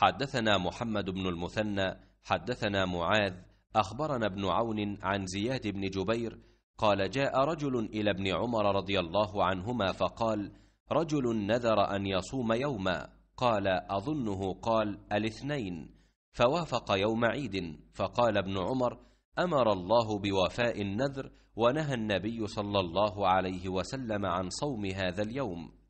حدثنا محمد بن المثنى حدثنا معاذ اخبرنا ابن عون عن زياد بن جبير قال جاء رجل الى ابن عمر رضي الله عنهما فقال رجل نذر ان يصوم يوما قال اظنه قال الاثنين فوافق يوم عيد فقال ابن عمر امر الله بوفاء النذر ونهى النبي صلى الله عليه وسلم عن صوم هذا اليوم